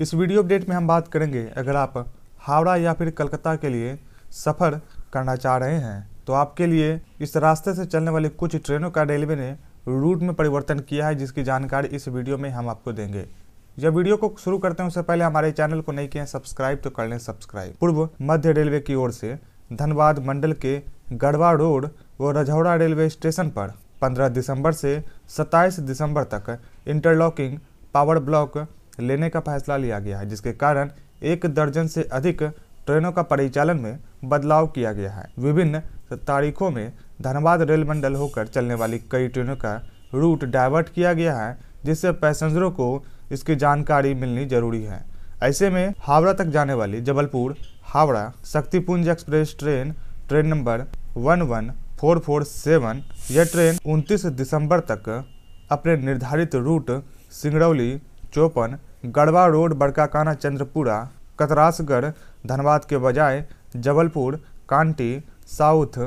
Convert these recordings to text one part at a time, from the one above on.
इस video update में हम बात करेंगे अगर आप हावड़ा या फिर कलकत्ता के लिए सफ़र करना चाह रहे हैं तो आपके लिए इस रास्ते से चलने वाली कुछ ट्रेनों का रेलवे ने रूट में परिवर्तन किया है जिसकी जानकारी इस वीडियो में हम आपको देंगे जब वीडियो को शुरू करते हैं उससे पहले हमारे चैनल को नहीं किए सब्सक्राइब तो कर लें सब्सक्राइब पूर्व मध्य रेलवे की ओर से धनबाद मंडल के गढ़वा रोड व रझौड़ा रेलवे स्टेशन पर 15 दिसंबर से 27 दिसंबर तक इंटरलॉकिंग पावर ब्लॉक लेने का फैसला लिया गया है जिसके कारण एक दर्जन से अधिक ट्रेनों का परिचालन में बदलाव किया गया है विभिन्न तारीखों में धनबाद रेल मंडल होकर चलने वाली कई ट्रेनों का रूट डाइवर्ट किया गया है जिससे पैसेंजरों को इसकी जानकारी मिलनी जरूरी है ऐसे में हावड़ा तक जाने वाली Jabalpur Howrah Shaktipunj express train train number one one four four seven यह ट्रेन 29 दिसंबर तक अपने निर्धारित रूट सिंगरौली चौपन गढ़वा रोड बड़काकाना चंद्रपुरा कतरासगढ़ धनबाद के बजाय जबलपुर कांटी साउथ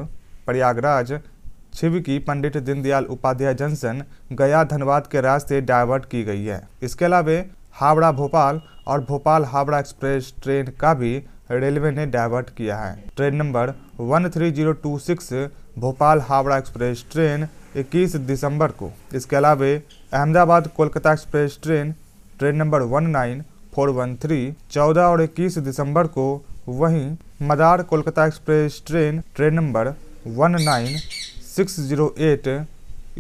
प्रयागराज छिबकी पंडित दीनदयाल उपाध्याय जंक्शन गया धनबाद के रास्ते डाइवर्ट की गई है इसके अलावे हावड़ा भोपाल और भोपाल हावड़ा एक्सप्रेस ट्रेन का भी रेलवे ने डाइवर्ट किया है train number 13026 Bhopal Howrah express train 21 दिसंबर को इसके अलावा Ahmedabad Kolkata express train train number one nine four one three चौदह और इक्कीस दिसंबर को वहीं Madar Kolkata express train train number one nine six zero eight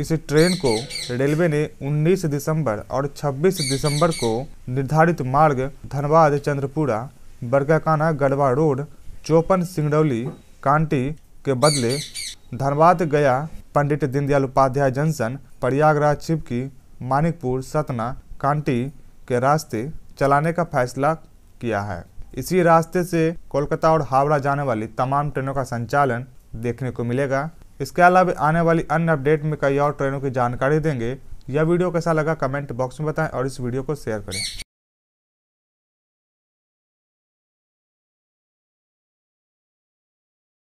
इस ट्रेन को रेलवे ने 19 दिसंबर और 26 दिसंबर को निर्धारित मार्ग धनबाद चंद्रपुरा बरगाकाना गढ़वा रोड चौपन सिंगरौली कांटी के बदले धनबाद गया पंडित दीनदयाल उपाध्याय जंक्शन प्रयागराज छिपकी मानिकपुर सतना कांटी के रास्ते चलाने का फैसला किया है इसी रास्ते से कोलकाता और हावड़ा जाने वाली तमाम ट्रेनों का संचालन देखने को मिलेगा इसके अलावा आने वाली अन्य अपडेट में कई और ट्रेनों की जानकारी देंगे यह वीडियो कैसा लगा कमेंट बॉक्स में बताएं और इस वीडियो को शेयर करें